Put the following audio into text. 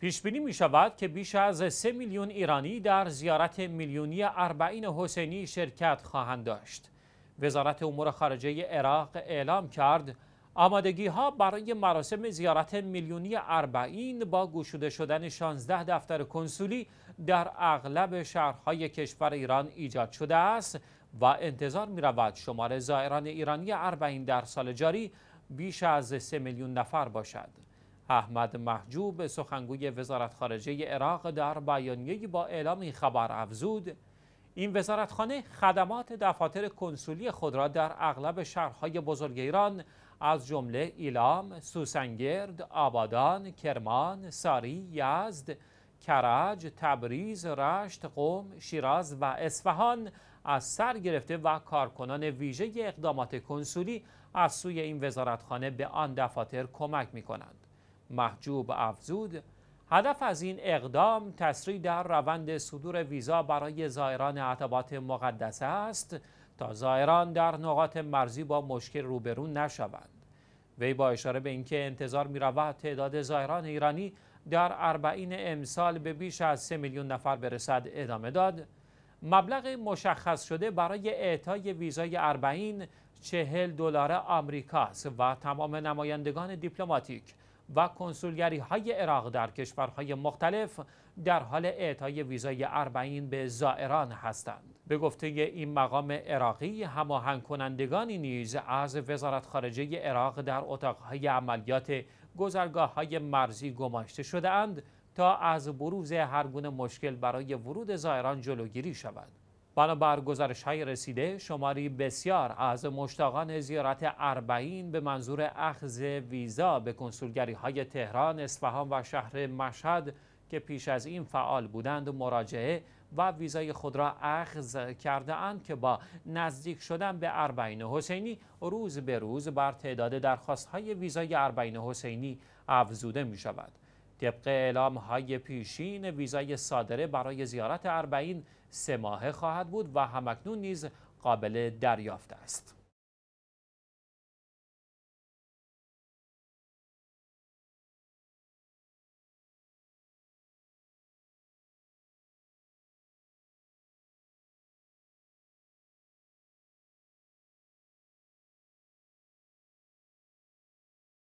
پیش بینی می شود که بیش از سه میلیون ایرانی در زیارت میلیونی اربعین حسینی شرکت خواهند داشت. وزارت امور خارجه عراق اعلام کرد آمادگی ها برای مراسم زیارت میلیونی اربعین با گشوده شدن 16 دفتر کنسولی در اغلب شهرهای کشور ایران ایجاد شده است و انتظار می رود شمار زائران ایرانی اربعین در سال جاری بیش از سه میلیون نفر باشد. احمد محجوب سخنگوی وزارت خارجه عراق در بیانیه‌ای با اعلام این خبر افزود این وزارتخانه خدمات دفاتر کنسولی خود را در اغلب شهرهای بزرگ ایران از جمله ایلام، سوسنگرد، آبادان، کرمان، ساری، یزد، کرج، تبریز، رشت، قوم، شیراز و اصفهان از سر گرفته و کارکنان ویژه اقدامات کنسولی از سوی این وزارتخانه به آن دفاتر کمک می کنند. محجوب افزود هدف از این اقدام تسریع در روند صدور ویزا برای زائران عتبات مقدسه است تا زائران در نقاط مرزی با مشکل روبرو نشوند وی با اشاره به اینکه انتظار می تعداد زائران ایرانی در اربعین امسال به بیش از سه میلیون نفر برسد ادامه داد مبلغ مشخص شده برای اعطای ویزای اربعین چهل دلار آمریکا است و تمام نمایندگان دیپلماتیک و کنسولگری های عراق در کشورهای مختلف در حال اعطای ویزای اربعین به زائران هستند به گفته این مقام عراقی هماهنگ کنندگانی نیز از وزارت خارجه عراق در اتاقهای عملیات گذرگاه های مرزی گماشته شده اند تا از بروز هرگونه مشکل برای ورود زائران جلوگیری شود بنابر گزارش های رسیده شماری بسیار از مشتاقان زیارت اربعین به منظور اخذ ویزا به کنسولگری های تهران، اصفهان و شهر مشهد که پیش از این فعال بودند مراجعه و ویزای خود را اخذ کرده اند که با نزدیک شدن به اربعین حسینی روز به روز بر تعداد درخواست های ویزای اربعین حسینی افزوده می شود. طبق اعلام های پیشین ویزای صادره برای زیارت اربعین سه ماهه خواهد بود و همکنون نیز قابل دریافت است.